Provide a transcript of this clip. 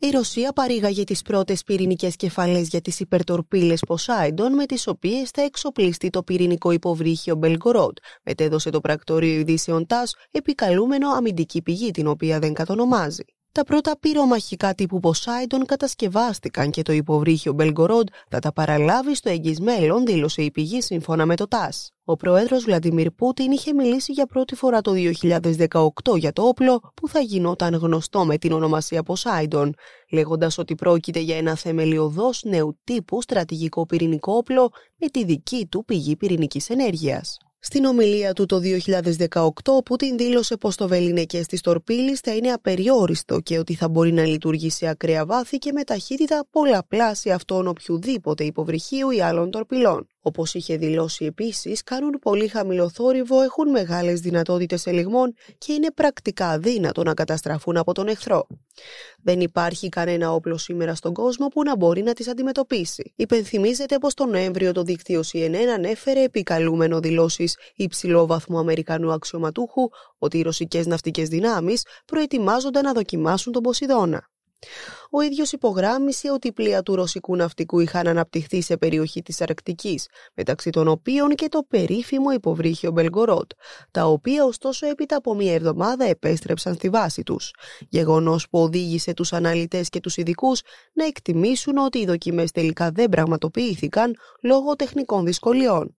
η Ρωσία παρήγαγε τις πρώτες πυρηνικές κεφαλές για τις υπερτορπίλες Ποσάιντον με τις οποίες θα εξοπλιστεί το πυρηνικό υποβρύχιο Μπελγκορότ, μετέδωσε το πρακτορείο ειδήσεων ΤΑΣ επικαλούμενο αμυντική πηγή την οποία δεν κατονομάζει. Τα πρώτα πυρομαχικά τύπου Ποσάιντον κατασκευάστηκαν και το υποβρύχιο Μπελγκορόντ θα τα παραλάβει στο εγγύ μέλλον, δήλωσε η πηγή σύμφωνα με το ΤΑΣ. Ο πρόεδρος Βλαντιμίρ Πούτιν είχε μιλήσει για πρώτη φορά το 2018 για το όπλο που θα γινόταν γνωστό με την ονομασία Ποσάιντον, λέγοντας ότι πρόκειται για ένα θεμελιωδό νέου τύπου στρατηγικό πυρηνικό όπλο με τη δική του πηγή πυρηνικής ενέργειας. Στην ομιλία του το 2018, ο Πούτιν δήλωσε πως το βεληνικέ της τορπίλης θα είναι απεριόριστο και ότι θα μπορεί να λειτουργεί σε ακραία βάθη και με ταχύτητα πολλαπλάσια αυτών οποιοδήποτε υποβρυχίου ή άλλων τορπιλών. Όπως είχε δηλώσει επίσης, κάνουν πολύ χαμηλό θόρυβο, έχουν μεγάλες δυνατότητες ελιγμών και είναι πρακτικά αδύνατο να καταστραφούν από τον εχθρό. Δεν υπάρχει κανένα όπλο σήμερα στον κόσμο που να μπορεί να τις αντιμετωπίσει. Υπενθυμίζεται πως τον Νοέμβριο το δίκτυο CNN ανέφερε επικαλούμενο δηλώσεις υψηλό βαθμού Αμερικανού αξιωματούχου ότι οι ρωσικές ναυτικές δυνάμεις προετοιμάζονταν να δοκιμάσουν τον Ποσειδώνα ο ίδιος υπογράμμισε ότι η πλοία του ρωσικού ναυτικού είχαν αναπτυχθεί σε περιοχή της Αρκτικής, μεταξύ των οποίων και το περίφημο υποβρύχιο Μπελγκορότ, τα οποία ωστόσο έπειτα από μία εβδομάδα επέστρεψαν στη βάση τους. Γεγονός που οδήγησε τους αναλυτές και τους ειδικούς να εκτιμήσουν ότι οι δοκιμές τελικά δεν πραγματοποιήθηκαν λόγω τεχνικών δυσκολιών.